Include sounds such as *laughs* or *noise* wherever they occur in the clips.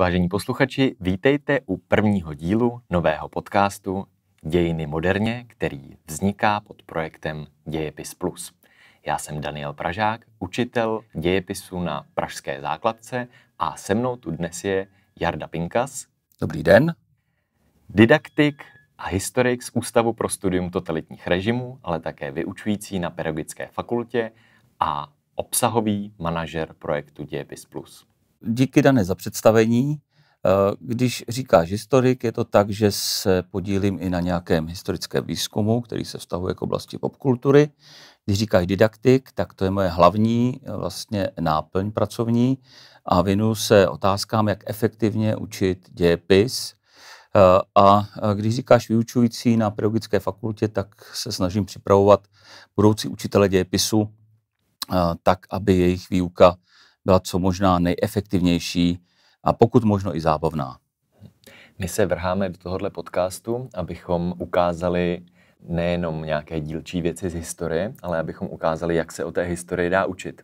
Vážení posluchači, vítejte u prvního dílu nového podcastu Dějiny moderně, který vzniká pod projektem Dějepis Plus. Já jsem Daniel Pražák, učitel dějepisu na Pražské základce a se mnou tu dnes je Jarda Pinkas. Dobrý den. Didaktik a historik z Ústavu pro studium totalitních režimů, ale také vyučující na Pedagogické fakultě a obsahový manažer projektu Dějepis Plus. Díky dané za představení. Eh, když říkáš historik, je to tak, že se podílím i na nějakém historickém výzkumu, který se vztahuje k oblasti popkultury. Když říkáš didaktik, tak to je moje hlavní eh, vlastně náplň pracovní a vinu se otázkám, jak efektivně učit dějepis. Eh, a když říkáš vyučující na pedagogické fakultě, tak se snažím připravovat budoucí učitele dějepisu tak, aby jejich výuka byla co možná nejefektivnější a pokud možno i zábavná. My se vrháme do tohohle podcastu, abychom ukázali nejenom nějaké dílčí věci z historie, ale abychom ukázali, jak se o té historii dá učit.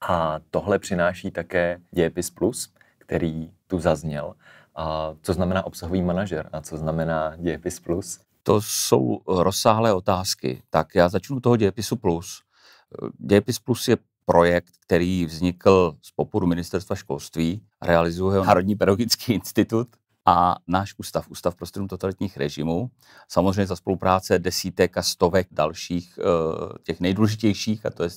A tohle přináší také Dějepis Plus, který tu zazněl. A co znamená obsahový manažer a co znamená Dějepis Plus? To jsou rozsáhlé otázky. Tak já začnu toho Dějepisu Plus. Dějepis Plus je projekt, který vznikl z popudu ministerstva školství, realizuje ho Národní pedagogický institut a náš ústav, Ústav pro studium totalitních režimů, samozřejmě za spolupráce desítek a stovek dalších eh, těch nejdůležitějších, a to je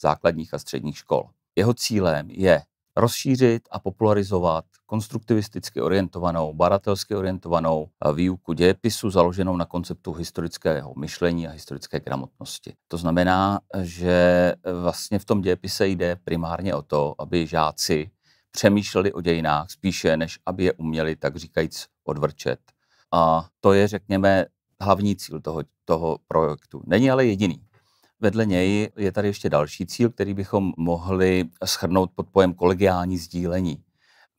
základních a středních škol. Jeho cílem je rozšířit a popularizovat konstruktivisticky orientovanou, baratelsky orientovanou výuku dějepisu založenou na konceptu historického myšlení a historické gramotnosti. To znamená, že vlastně v tom dějepise jde primárně o to, aby žáci přemýšleli o dějinách spíše, než aby je uměli, tak říkajíc, odvrčet. A to je, řekněme, hlavní cíl toho, toho projektu. Není ale jediný. Vedle něj je tady ještě další cíl, který bychom mohli schrnout pod pojem kolegiální sdílení.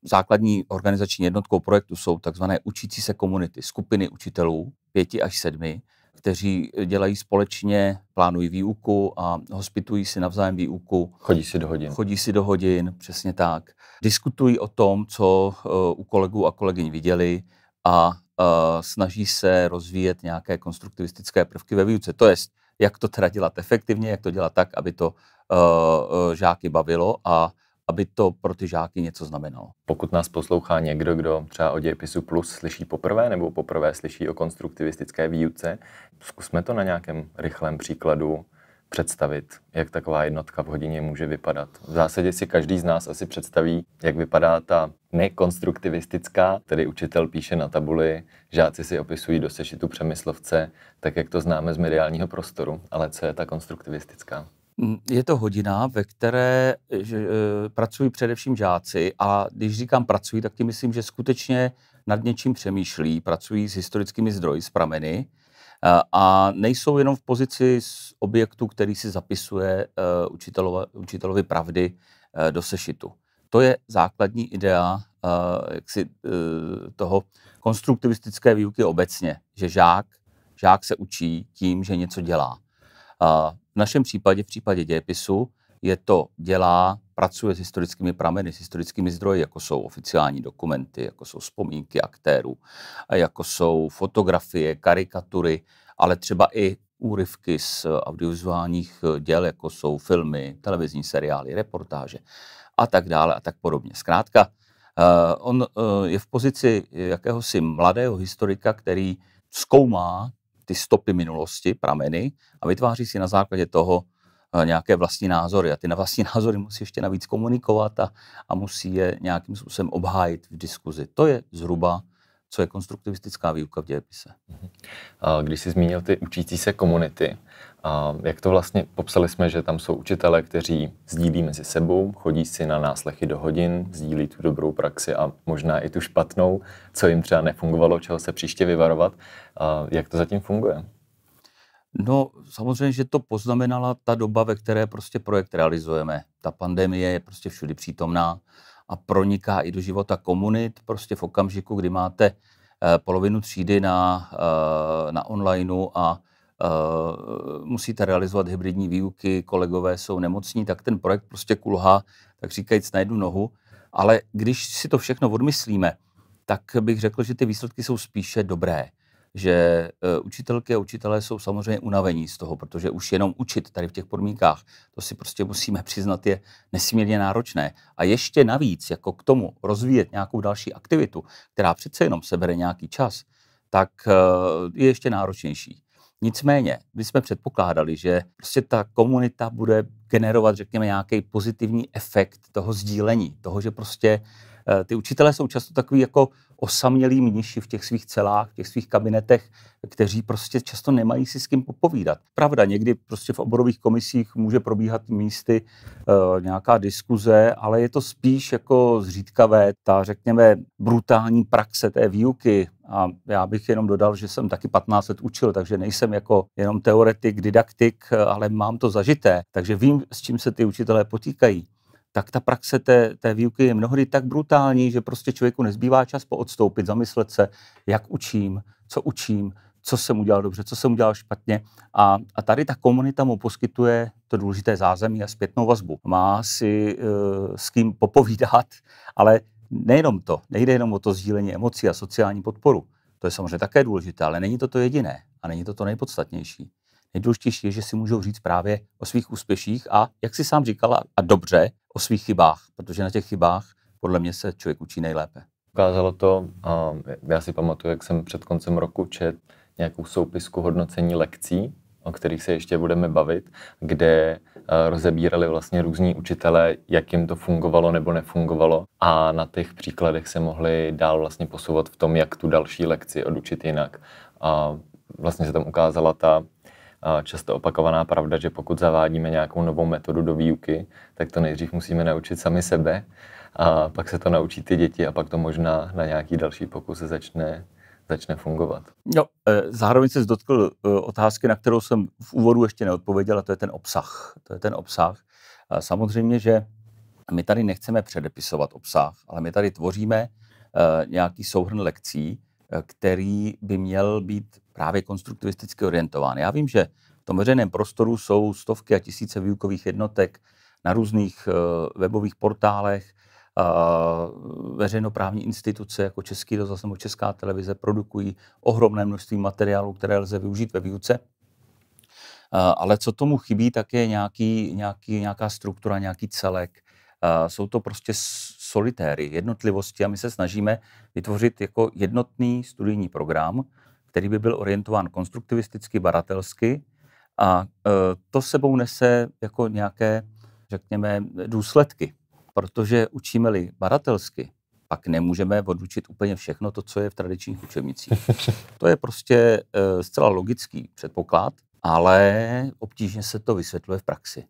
Základní organizační jednotkou projektu jsou tzv. učící se komunity, skupiny učitelů, pěti až sedmi, kteří dělají společně, plánují výuku a hospitují si navzájem výuku. Chodí si do hodin. Chodí si do hodin, přesně tak. Diskutují o tom, co e, u kolegů a kolegyň viděli a e, snaží se rozvíjet nějaké konstruktivistické prvky ve výuce. To jest, jak to teda dělat efektivně, jak to dělat tak, aby to uh, žáky bavilo a aby to pro ty žáky něco znamenalo. Pokud nás poslouchá někdo, kdo třeba o dějepisu plus slyší poprvé nebo poprvé slyší o konstruktivistické výuce, zkusme to na nějakém rychlém příkladu představit, jak taková jednotka v hodině může vypadat. V zásadě si každý z nás asi představí, jak vypadá ta nekonstruktivistická, tedy učitel píše na tabuli, žáci si opisují do sešitu přemyslovce, tak jak to známe z mediálního prostoru, ale co je ta konstruktivistická? Mm, je to hodina, ve které že, e, pracují především žáci a když říkám pracují, tak tím myslím, že skutečně nad něčím přemýšlí, pracují s historickými zdroji, s prameny Eh, a nejsou jenom v pozici z objektu, který si zapisuje eh, učitelo, učitelovi pravdy eh, do sešitu. To je základní idea jaksi, toho konstruktivistické výuky obecně, že žák, žák se učí tím, že něco dělá. V našem případě, v případě dějepisu, je to dělá, pracuje s historickými prameny, s historickými zdroji, jako jsou oficiální dokumenty, jako jsou vzpomínky aktérů, jako jsou fotografie, karikatury, ale třeba i úryvky z audiovizuálních eh, děl, jako jsou filmy, televizní seriály, reportáže a tak dále a tak podobně. Zkrátka, eh, on eh, je v pozici jakéhosi mladého historika, který zkoumá ty stopy minulosti, prameny a vytváří si na základě toho nějaké vlastní názory. A ty na vlastní *laughs* názory musí ještě navíc komunikovat a, a musí je nějakým způsobem obhájit v diskuzi. To je zhruba co je konstruktivistická výuka v dějepise. Mhm. Když jsi zmínil ty učící se komunity, jak to vlastně popsali jsme, že tam jsou učitele, kteří sdílí mezi sebou, chodí si na náslechy do hodin, sdílí tu dobrou praxi a možná i tu špatnou, co jim třeba nefungovalo, čeho se příště vyvarovat. Jak to zatím funguje? No, samozřejmě, že to poznamenala ta doba, ve které prostě projekt realizujeme. Ta pandemie je prostě všudy přítomná a proniká i do života komunit. Prostě v okamžiku, kdy máte eh, polovinu třídy na, eh, na onlineu a eh, musíte realizovat hybridní výuky, kolegové jsou nemocní, tak ten projekt prostě kulhá, tak říkajíc na jednu nohu. Ale když si to všechno odmyslíme, tak bych řekl, že ty výsledky jsou spíše dobré že e, učitelky a učitelé jsou samozřejmě unavení z toho, protože už jenom učit tady v těch podmínkách, to si prostě musíme *laughs* přiznat, je nesmírně náročné. A ještě navíc, jako k tomu rozvíjet nějakou další aktivitu, která přece jenom sebere nějaký čas, tak e, je ještě náročnější. Nicméně, my jsme předpokládali, že prostě ta komunita bude generovat, řekněme, nějaký pozitivní efekt toho sdílení, toho, že prostě e, ty učitelé jsou často takový jako osamělí mniši v těch svých celách, v těch svých kabinetech, kteří prostě často nemají si s kým popovídat. Pravda, někdy prostě v oborových komisích může probíhat místy e, nějaká diskuze, ale je to spíš jako zřídkavé, ta řekněme brutální praxe té výuky. A já bych jenom dodal, že jsem taky 15 let učil, takže nejsem jako jenom teoretik, didaktik, eh, ale mám to zažité. Takže vím, s čím se ty učitelé potýkají tak ta praxe té, té výuky je mnohdy tak brutální, že prostě člověku nezbývá čas poodstoupit, zamyslet se, jak učím, co učím, co jsem udělal dobře, co jsem udělal špatně. A, a tady ta komunita mu poskytuje to důležité zázemí a zpětnou vazbu. Má si e, s kým popovídat, ale nejenom to, nejde jenom o to sdílení emocí a sociální podporu. To je samozřejmě také důležité, ale není to to jediné a není to to nejpodstatnější. Nejdůležitější je, že si můžou říct právě o svých úspěších a, jak si sám říkala, a dobře, o svých chybách, protože na těch chybách podle mě se člověk učí nejlépe. Ukázalo to, a já si pamatuju, jak jsem před koncem roku čet nějakou soupisku hodnocení lekcí, o kterých se ještě budeme bavit, kde eh, rozebírali vlastně různí učitelé, jak jim to fungovalo nebo nefungovalo a na těch příkladech se mohli dál vlastně posouvat v tom, jak tu další lekci odučit jinak. A vlastně se tam ukázala ta často opakovaná pravda, že pokud zavádíme nějakou novou metodu do výuky, tak to nejdřív musíme naučit sami sebe a pak se to naučí ty děti a pak to možná na nějaký další pokus začne začne fungovat. No, eh, zároveň se dotkl eh, otázky, na kterou jsem v úvodu ještě neodpověděl, a to je ten obsah. To je ten obsah. Samozřejmě, že my tady nechceme předepisovat obsah, ale my tady tvoříme eh, nějaký souhrn lekcí, který by měl být právě konstruktivisticky orientován. Já vím, že v tom veřejném prostoru jsou stovky a tisíce výukových jednotek na různých eh, webových portálech, veřejnoprávní instituce jako Český rozhlas nebo Česká televize produkují ohromné množství materiálů, které lze využít ve výuce. Eh, ale co tomu chybí, tak je nějaký, nějaký, nějaká struktura, nějaký celek, Eh, jsou to prostě solitéry, jednotlivosti a my se snažíme vytvořit jako jednotný studijní program, který by byl orientován konstruktivisticky, baratelsky a eh, to sebou nese jako nějaké, řekněme, důsledky. Protože učíme-li baratelsky, pak nemůžeme odučit úplně všechno to, co je v tradičních učebnicích. *laughs* To je prostě eh, zcela logický předpoklad, ale obtížně se to vysvětluje v praxi.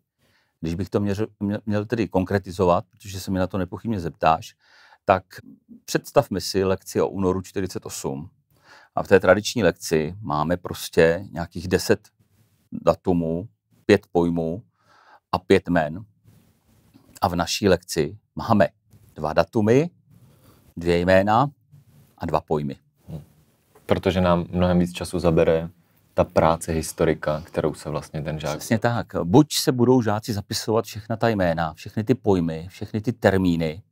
Když bych to měřil, měl tedy konkretizovat, protože se mi na to nepochybně zeptáš, tak představme si lekci o únoru 48. A v té tradiční lekci máme prostě nějakých 10 datumů, pět pojmů a pět men. A v naší lekci máme dva datumy, dvě jména a dva pojmy. Protože nám mnohem víc času zabere ta práce historika, kterou se vlastně ten žák... Přesně tak. Buď se budou žáci zapisovat všechna ta jména, všechny ty pojmy, všechny ty termíny,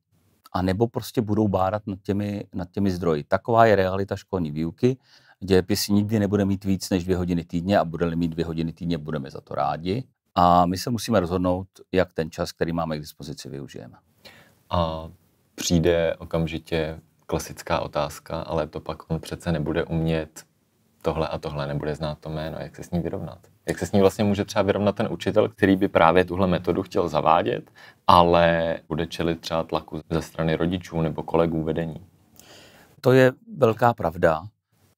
a nebo prostě budou bárat nad těmi, nad těmi zdroji. Taková je realita školní výuky. Dějepis nikdy nebude mít víc než dvě hodiny týdně a bude mít dvě hodiny týdně, budeme za to rádi. A my se musíme rozhodnout, jak ten čas, který máme k dispozici, využijeme. A přijde okamžitě klasická otázka, ale to pak on přece nebude umět tohle a tohle nebude znát to jméno, jak se s ní vyrovnat. Jak se s ní vlastně může třeba vyrovnat ten učitel, který by právě tuhle metodu chtěl zavádět, ale bude čelit třeba tlaku ze strany rodičů nebo kolegů vedení. To je velká pravda.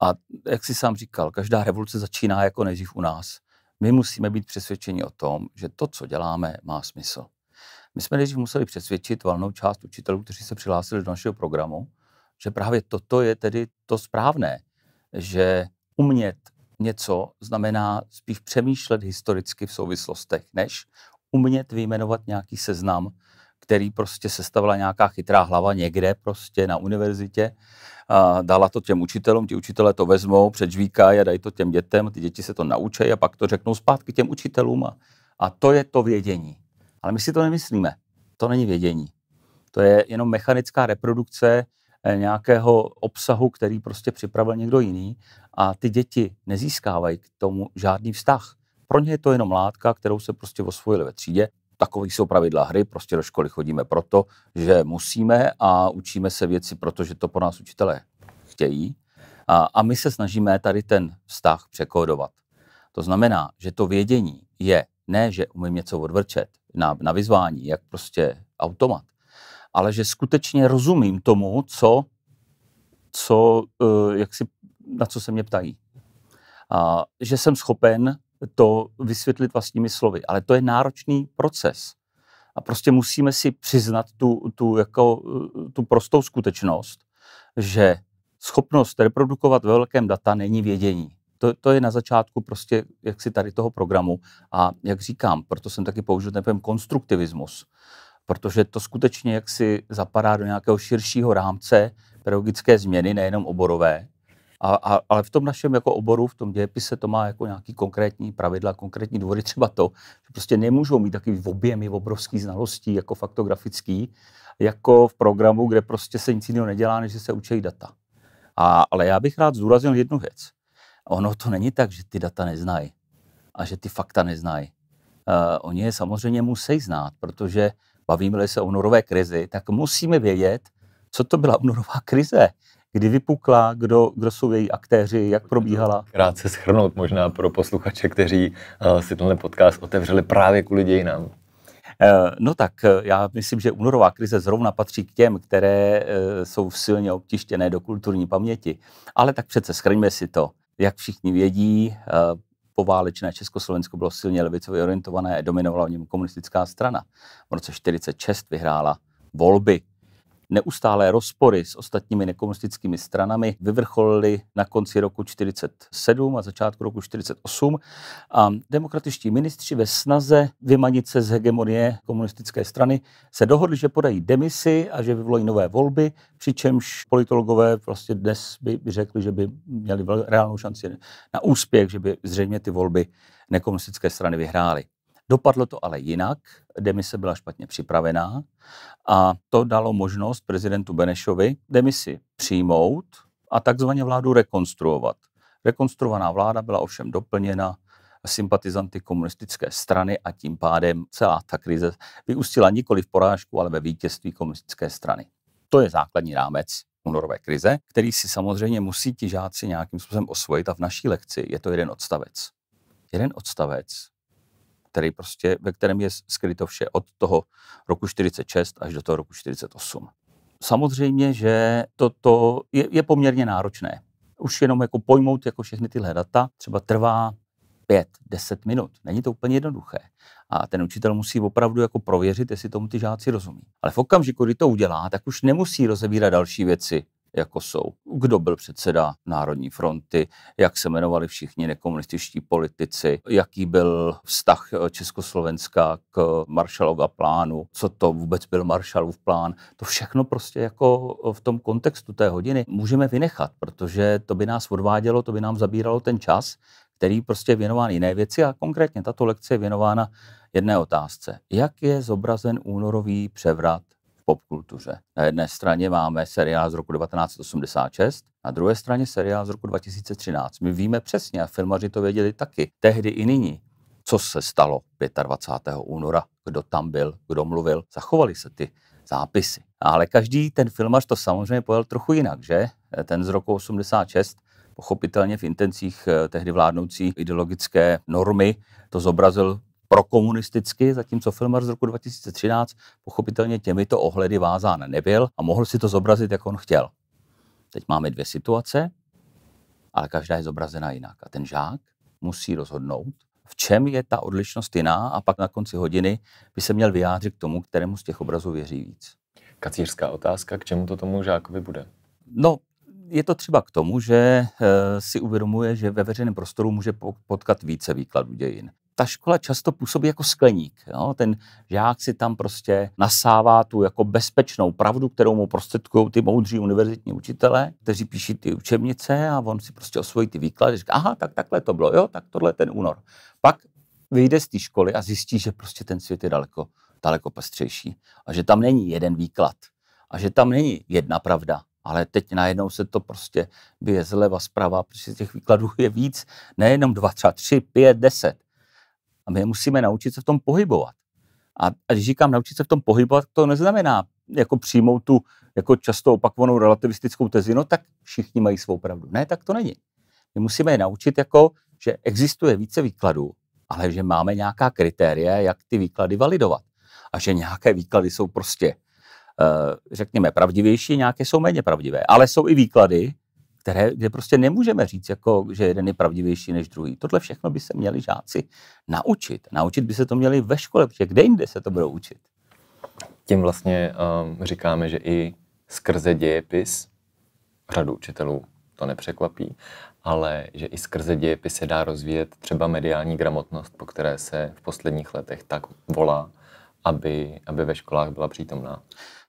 A jak si sám říkal, každá revoluce začíná jako nejdřív u nás. My musíme být přesvědčeni o tom, že to, co děláme, má smysl. My jsme nejdřív museli přesvědčit valnou část učitelů, kteří se přihlásili do našeho programu, že právě toto je tedy to správné, že umět něco znamená spíš přemýšlet historicky v souvislostech, než umět vyjmenovat nějaký seznam, který prostě sestavila nějaká chytrá hlava někde prostě na univerzitě, a dala to těm učitelům, ti učitelé to vezmou, předžvíkají a dají to těm dětem, ty děti se to naučí a pak to řeknou zpátky těm učitelům a, a to je to vědění. Ale my si to nemyslíme, to není vědění. To je jenom mechanická reprodukce Eh, nějakého obsahu, který prostě připravil někdo jiný a ty děti nezískávají k tomu žádný vztah. Pro ně je to jenom látka, kterou se prostě osvojili ve třídě. Takový jsou pravidla hry, prostě do školy chodíme proto, že musíme a učíme se věci, protože to po nás učitelé chtějí. A, a my se snažíme tady ten vztah překódovat. To znamená, že to vědění je ne, že umím něco odvrčet na, na vyzvání, jak prostě automat, ale že skutečně rozumím tomu, co, co eh, jak si, na co se mě ptají. A, že jsem schopen to vysvětlit vlastními slovy, ale to je náročný proces. A prostě musíme si přiznat tu, tu, jako, eh, tu prostou skutečnost, že schopnost reprodukovat ve velkém data není vědění. To, to je na začátku prostě jaksi tady toho programu a jak říkám, proto jsem taky použil ten konstruktivismus protože to skutečně jaksi zapadá do nějakého širšího rámce pedagogické změny, nejenom oborové, a, a, ale v tom našem jako oboru, v tom dějepise, to má jako nějaký konkrétní pravidla, konkrétní důvody, *laughs* třeba to, že prostě nemůžou mít takový objemy obrovský znalostí, jako faktografický, jako v programu, kde prostě se nic jiného nedělá, než že se učí data. A, ale já bych rád zdůraznil jednu věc. Ono to není tak, že ty data neznají a že ty fakta neznají. Uh, oni je samozřejmě musí znát, protože bavíme-li se o norové krizi, tak musíme vědět, co to byla unorová krize, kdy vypukla, kdo, kdo jsou její aktéři, jak probíhala. Krátce schrnout možná pro posluchače, kteří uh, si tenhle podcast otevřeli právě kvůli dějinám. Eh, no tak, eh, já myslím, že únorová krize zrovna patří k těm, které jsou silně obtištěné do kulturní paměti. Ale tak přece schrňme si to. Jak všichni vědí, poválečné Československo bylo silně levicově orientované, dominovala v něm komunistická strana. V roce 1946 vyhrála volby neustálé rozpory s ostatními nekomunistickými stranami vyvrcholily na konci roku 1947 a začátku roku 1948 a demokratičtí ministři ve snaze vymanit se z hegemonie komunistické strany se dohodli, že podají demisi a že vyvolají nové volby, přičemž politologové vlastně dnes by, by řekli, že by měli reálnou šanci na úspěch, že by zřejmě ty volby nekomunistické strany vyhrály. Dopadlo to ale jinak, demise byla špatně připravená a to dalo možnost prezidentu Benešovi demisi přijmout a takzvaně vládu rekonstruovat. Rekonstruovaná vláda byla ovšem doplněna sympatizanty komunistické strany a tím pádem celá ta krize vyústila nikoli v porážku, ale ve vítězství komunistické strany. To je základní rámec únorové krize, který si samozřejmě musí ti žáci nějakým způsobem osvojit a v naší lekci je to jeden odstavec. Jeden odstavec který prostě, ve kterém je skryto vše od toho roku 46 až do toho roku 48. Samozřejmě, že toto je, je poměrně náročné. Už jenom jako pojmout jako všechny tyhle data třeba trvá 5-10 minut. Není to úplně jednoduché. A ten učitel musí opravdu jako prověřit, jestli tomu ty žáci rozumí. Ale v okamžiku, kdy to udělá, tak už nemusí rozebírat další věci jako jsou, kdo byl předseda Národní fronty, jak se jmenovali všichni nekomunističtí politici, jaký byl vztah eh, Československa k Marshallova plánu, co to vůbec byl Marshallův plán. To všechno prostě jako eh, v tom kontextu té hodiny můžeme vynechat, protože to by nás odvádělo, to by nám zabíralo ten čas, který prostě je věnován jiné věci a konkrétně tato lekce je věnována jedné otázce. Jak je zobrazen únorový převrat popkultuře. Na jedné straně máme seriál z roku 1986, na druhé straně seriál z roku 2013. My víme přesně, a filmaři to věděli taky, tehdy i nyní, co se stalo 25. února, kdo tam byl, kdo mluvil, zachovali se ty zápisy. Ale každý ten filmař to samozřejmě pojel trochu jinak, že? Ten z roku 86 pochopitelně v intencích eh, tehdy vládnoucí ideologické normy to zobrazil prokomunisticky, zatímco filmař z roku 2013 pochopitelně těmito ohledy vázán nebyl a mohl si to zobrazit, jak on chtěl. Teď máme dvě situace, ale každá je zobrazena jinak. A ten žák musí rozhodnout, v čem je ta odlišnost jiná a pak na konci hodiny by se měl vyjádřit k tomu, kterému z těch obrazů věří víc. Kacířská otázka, k čemu to tomu žákovi bude? No, je to třeba k tomu, že eh, si uvědomuje, že ve veřejném prostoru může potkat více výkladů dějin ta škola často působí jako skleník. Jo? Ten žák si tam prostě nasává tu jako bezpečnou pravdu, kterou mu prostředkují ty moudří univerzitní učitele, kteří píší ty učebnice a on si prostě osvojí ty výklady. Říká, aha, tak takhle to bylo, jo, tak tohle je ten únor. Pak vyjde z té školy a zjistí, že prostě ten svět je daleko, daleko pestřejší a že tam není jeden výklad a že tam není jedna pravda, ale teď najednou se to prostě bije zleva, zprava, protože těch výkladů je víc, nejenom dva, třeba tři, pět, deset. A my je musíme naučit se v tom pohybovat. A, a když říkám naučit se v tom pohybovat, to neznamená jako přijmout tu jako často opakovanou relativistickou tezi, no tak všichni mají svou pravdu. Ne, tak to není. My musíme je naučit jako, že existuje více výkladů, ale že máme nějaká kritéria, jak ty výklady validovat. A že nějaké výklady jsou prostě, eh, řekněme, pravdivější, nějaké jsou méně pravdivé. Ale jsou i výklady, které, kde prostě nemůžeme říct, jako, že jeden je pravdivější než druhý. Tohle všechno by se měli žáci naučit. Naučit by se to měli ve škole, protože kde jinde se to budou učit? Tím vlastně um, říkáme, že i skrze dějepis řadu učitelů to nepřekvapí, ale že i skrze dějepis se dá rozvíjet třeba mediální gramotnost, po které se v posledních letech tak volá, aby, aby ve školách byla přítomná.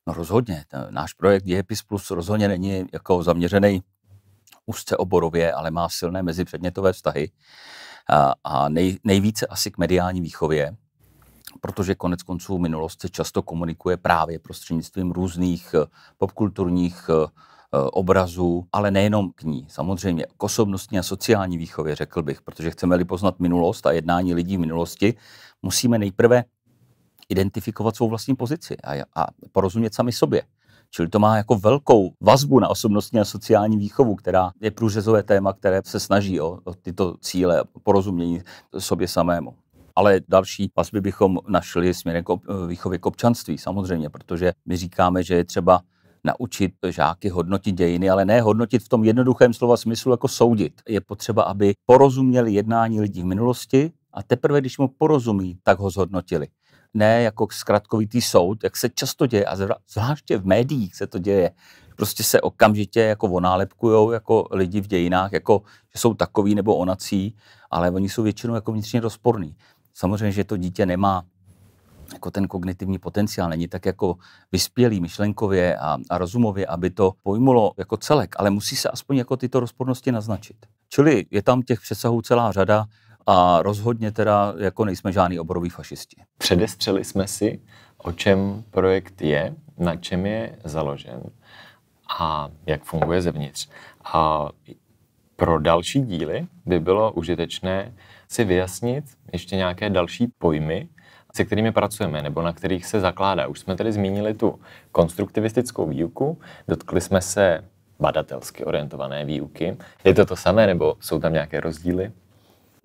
No rozhodně. Náš projekt Dějepis Plus rozhodně není jako zaměřený úzce oborově, ale má silné mezipředmětové vztahy a, a nej, nejvíce asi k mediální výchově, protože konec konců minulost se často komunikuje právě prostřednictvím různých eh, popkulturních eh, eh, obrazů, ale nejenom k ní. Samozřejmě k osobnostní a sociální výchově, řekl bych, protože chceme-li poznat minulost a jednání lidí v minulosti, musíme nejprve identifikovat svou vlastní pozici a, a porozumět sami sobě. Čili to má jako velkou vazbu na osobnostní a sociální výchovu, která je průřezové téma, které se snaží o, o tyto cíle porozumění sobě samému. Ale další vazby bychom našli směrem k e, výchově k občanství samozřejmě, protože my říkáme, že je třeba naučit žáky hodnotit dějiny, ale ne hodnotit v tom jednoduchém slova smyslu jako soudit. Je potřeba, aby porozuměli jednání lidí v minulosti a teprve, když mu porozumí, tak ho zhodnotili ne jako zkratkovitý soud, jak se často děje, a zvláště v médiích se to děje, prostě se okamžitě jako onálepkujou jako lidi v dějinách, jako že jsou takový nebo onací, ale oni jsou většinou jako vnitřně rozporní. Samozřejmě, že to dítě nemá jako ten kognitivní potenciál, není tak jako vyspělý myšlenkově a, a rozumově, aby to pojmulo jako celek, ale musí se aspoň jako tyto rozpornosti naznačit. Čili je tam těch přesahů celá řada a rozhodně teda jako nejsme žádný oboroví fašisti. Předestřeli jsme si, o čem projekt je, na čem je založen a jak funguje zevnitř. A pro další díly by bylo užitečné si vyjasnit ještě nějaké další pojmy, se kterými pracujeme nebo na kterých se zakládá. Už jsme tady zmínili tu konstruktivistickou výuku, dotkli jsme se badatelsky orientované výuky. Je to to samé nebo jsou tam nějaké rozdíly?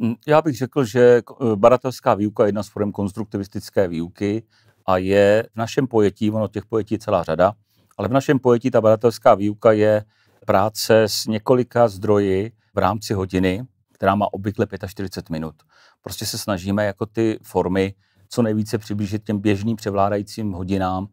Hm, já bych řekl, že eh, baratelská výuka je jedna z forem konstruktivistické výuky a je v našem pojetí, ono těch pojetí je celá řada, ale v našem pojetí ta baratelská výuka je práce s několika zdroji v rámci hodiny, která má obvykle 45 minut. Prostě se snažíme jako ty formy co nejvíce přiblížit těm běžným převládajícím hodinám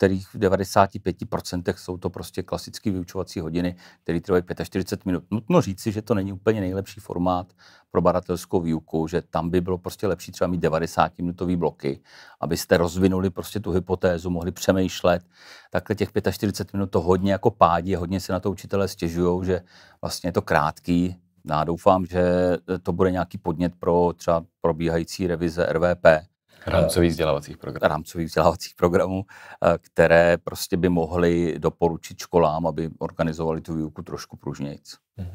kterých v 95% jsou to prostě klasické vyučovací hodiny, které trvají 45 minut. Nutno říci, že to není úplně nejlepší formát pro badatelskou výuku, že tam by bylo prostě lepší třeba mít 90-minutové bloky, abyste rozvinuli prostě tu hypotézu, mohli přemýšlet. Takhle těch 45 minut to hodně jako pádí, hodně se na to učitelé stěžují, že vlastně je to krátký, já doufám, že to bude nějaký podnět pro třeba probíhající revize RVP, Rámcových vzdělávacích programů. Rámcových vzdělávacích programů, eh, které prostě by mohly doporučit školám, aby organizovali tu výuku trošku pružnějc. Mhm.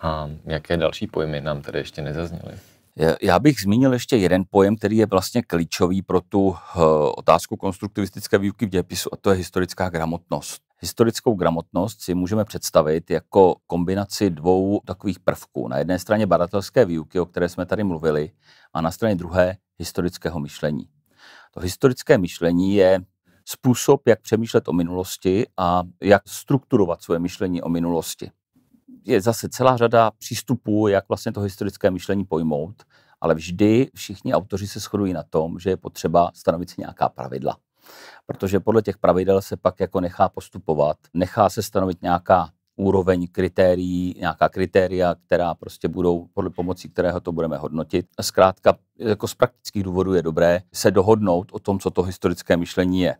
A jaké další pojmy nám tady ještě nezazněly? Já bych zmínil ještě jeden pojem, který je vlastně klíčový pro tu eh, otázku konstruktivistické výuky v dějepisu, a to je historická gramotnost. Historickou gramotnost si můžeme představit jako kombinaci dvou takových prvků. Na jedné straně badatelské výuky, o které jsme tady mluvili, a na straně druhé historického myšlení. To historické myšlení je způsob, jak přemýšlet o minulosti a jak strukturovat svoje myšlení o minulosti. Je zase celá řada přístupů, jak vlastně to historické myšlení pojmout, ale vždy všichni autoři se shodují na tom, že je potřeba stanovit si nějaká pravidla. Protože podle těch pravidel se pak jako nechá postupovat, nechá se stanovit nějaká úroveň kritérií, nějaká kritéria, která prostě budou podle pomocí kterého to budeme hodnotit. Zkrátka, jako z praktických důvodů je dobré se dohodnout o tom, co to historické myšlení je.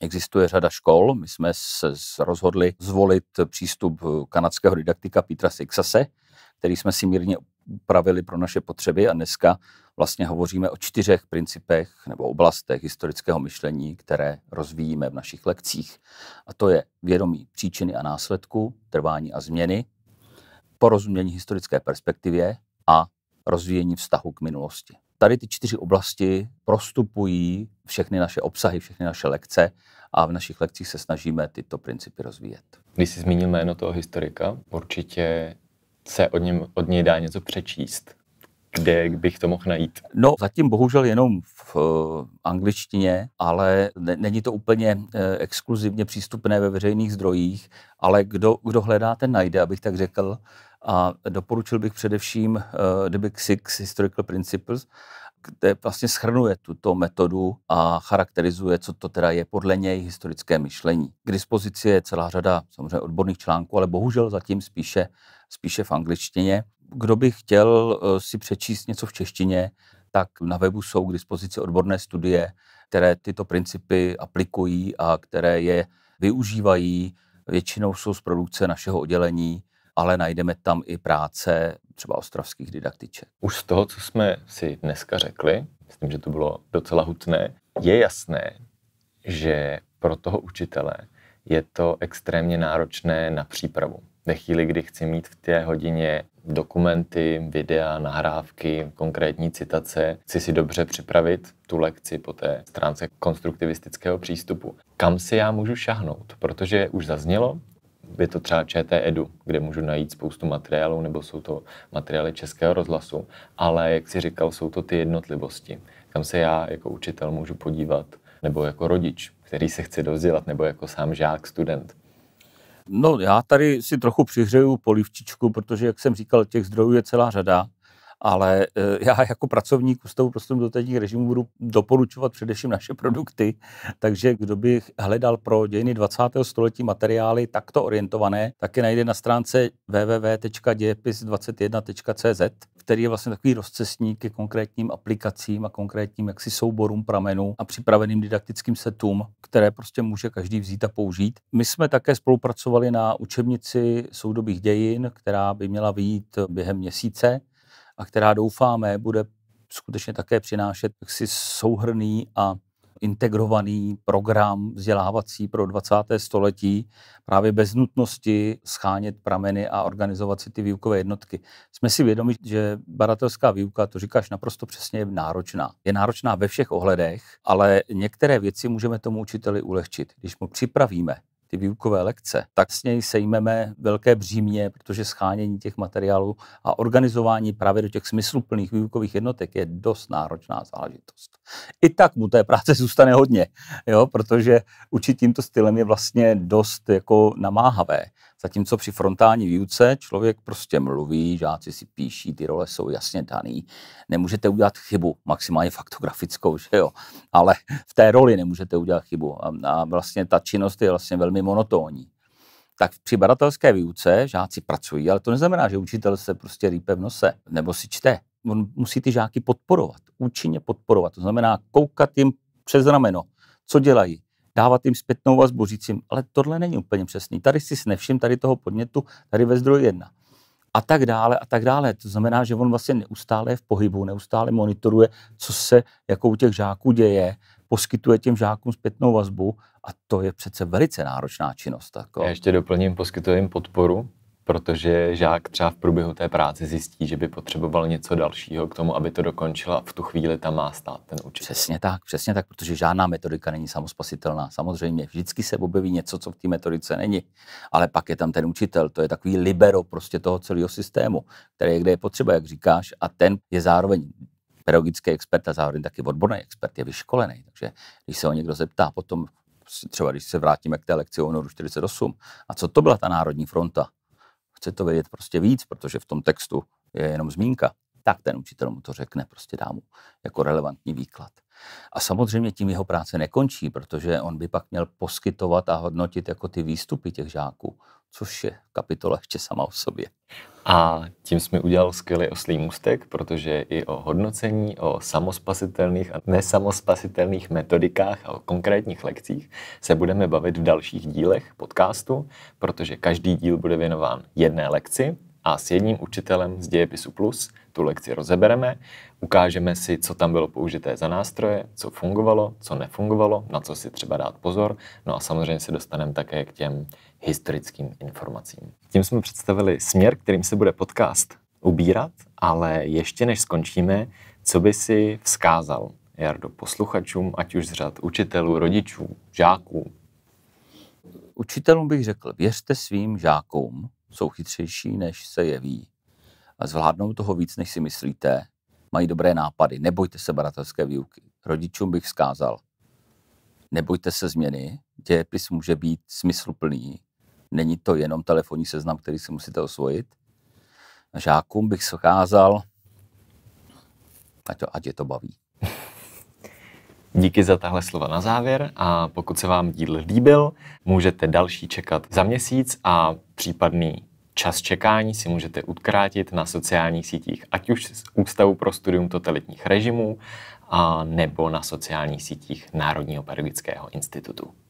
Existuje řada škol, my jsme se rozhodli zvolit přístup eh, kanadského didaktika Petra Sixase, který jsme si mírně upravili pro naše potřeby a dneska vlastně hovoříme o čtyřech principech nebo oblastech historického myšlení, které rozvíjíme v našich lekcích. A to je vědomí příčiny a následku, trvání a změny, porozumění historické perspektivě a rozvíjení vztahu k minulosti. Tady ty čtyři oblasti prostupují všechny naše obsahy, všechny naše lekce a v našich lekcích se snažíme tyto principy rozvíjet. Když jsi zmínil jméno toho historika, určitě se od, něm, od něj dá něco přečíst? Kde bych to mohl najít? No, zatím bohužel jenom v uh, angličtině, ale ne, není to úplně uh, exkluzivně přístupné ve veřejných zdrojích, ale kdo, kdo hledá, ten najde, abych tak řekl. A doporučil bych především uh, The Big Six Historical Principles, kde vlastně schrnuje tuto metodu a charakterizuje, co to teda je podle něj historické myšlení. K dispozici je celá řada samozřejmě odborných článků, ale bohužel zatím spíše spíše v angličtině. Kdo by chtěl eh, si přečíst něco v češtině, tak na webu jsou k dispozici odborné studie, které tyto principy aplikují a které je využívají. Většinou jsou z produkce našeho oddělení, ale najdeme tam i práce třeba ostravských didaktiček. Už z toho, co jsme si dneska řekli, myslím, že to bylo docela hutné, je jasné, že pro toho učitele je to extrémně náročné na přípravu ve chvíli, kdy chci mít v té hodině dokumenty, videa, nahrávky, konkrétní citace, chci si dobře připravit tu lekci po té stránce konstruktivistického přístupu. Kam si já můžu šahnout? Protože už zaznělo, je to třeba ČT Edu, kde můžu najít spoustu materiálů, nebo jsou to materiály českého rozhlasu, ale jak si říkal, jsou to ty jednotlivosti, kam se já jako učitel můžu podívat, nebo jako rodič, který se chce dozdělat, nebo jako sám žák, student. No já tady si trochu přihřeju polivčičku, protože jak jsem říkal, těch zdrojů je celá řada ale eh, já jako pracovník Ústavu prostě dotačních režimů budu doporučovat především naše produkty, takže kdo by hledal pro dějiny 20. století materiály takto orientované, tak je najde na stránce www.dějepis21.cz, který je vlastně takový rozcestník ke konkrétním aplikacím a konkrétním jaksi souborům pramenů a připraveným didaktickým setům, které prostě může každý vzít a použít. My jsme také spolupracovali na učebnici soudobých dějin, která by měla vyjít během měsíce a která doufáme bude skutečně také přinášet si souhrný a integrovaný program vzdělávací pro 20. století právě bez nutnosti schánět prameny a organizovat si ty výukové jednotky. Jsme si vědomi, že baratelská výuka, to říkáš naprosto přesně, je náročná. Je náročná ve všech ohledech, ale některé věci můžeme tomu učiteli ulehčit. Když mu připravíme ty výukové lekce, tak s něj sejmeme velké břímě, protože schánění těch materiálů a organizování právě do těch smysluplných výukových jednotek je dost náročná záležitost. I tak mu té práce *laughs* zůstane hodně, jo, protože učit tímto stylem je vlastně dost jako namáhavé. Zatímco při frontální výuce člověk prostě mluví, žáci si píší, ty role jsou jasně daný. Nemůžete udělat chybu, maximálně faktografickou, že jo, ale v té roli nemůžete udělat chybu. A, a vlastně ta činnost je vlastně velmi monotónní. Tak při badatelské výuce žáci pracují, ale to neznamená, že učitel se prostě rýpe v nose nebo si čte. On musí ty žáky podporovat, účinně podporovat. To znamená koukat jim přes rameno, co dělají, dávat jim zpětnou vazbu, říct jim, ale tohle není úplně přesný, tady si nevšim tady toho podnětu, tady ve zdroji jedna. A tak dále, a tak dále. To znamená, že on vlastně neustále je v pohybu, neustále monitoruje, co se jako u těch žáků děje, poskytuje těm žákům zpětnou vazbu a to je přece velice náročná činnost. Jako. Já ještě doplním, poskytuje jim podporu, protože žák třeba v průběhu té práce zjistí, že by potřeboval něco dalšího k tomu, aby to dokončila a v tu chvíli tam má stát ten učitel. Přesně tak, přesně tak, protože žádná metodika není samospasitelná. Samozřejmě vždycky se objeví něco, co v té metodice není, ale pak je tam ten učitel, to je takový libero prostě toho celého systému, který je, kde je potřeba, jak říkáš, a ten je zároveň pedagogický expert a zároveň taky odborný expert, je vyškolený. Takže když se o někdo zeptá potom, třeba když se vrátíme k té lekci o 48, a co to byla ta Národní fronta, chce to vědět prostě víc, protože v tom textu je jenom zmínka, tak ten učitel mu to řekne, prostě dá mu jako relevantní výklad. A samozřejmě tím jeho práce nekončí, protože on by pak měl poskytovat a hodnotit jako ty výstupy těch žáků, což je kapitola ještě sama o sobě. A tím jsme udělal skvělý oslý můstek, protože i o hodnocení, o samospasitelných a nesamospasitelných metodikách a o konkrétních lekcích se budeme bavit v dalších dílech podcastu, protože každý díl bude věnován jedné lekci a s jedním učitelem z dějepisu plus – tu lekci rozebereme, ukážeme si, co tam bylo použité za nástroje, co fungovalo, co nefungovalo, na co si třeba dát pozor, no a samozřejmě se dostaneme také k těm historickým informacím. Tím jsme představili směr, kterým se bude podcast ubírat, ale ještě než skončíme, co by si vzkázal, Jardo, posluchačům, ať už z řad učitelů, rodičů, žáků? Učitelům bych řekl, věřte svým žákům, jsou chytřejší, než se jeví zvládnou toho víc, než si myslíte, mají dobré nápady, nebojte se badatelské výuky. Rodičům bych zkázal, nebojte se změny, dějepis může být smysluplný, není to jenom telefonní seznam, který si musíte osvojit. Na žákům bych zkázal, ať, to, ať je to baví. *laughs* Díky za tahle slova na závěr a pokud se vám díl líbil, můžete další čekat za měsíc a případný Čas čekání si můžete utkrátit na sociálních sítích, ať už z Ústavu pro studium totalitních režimů, a nebo na sociálních sítích Národního pedagogického institutu.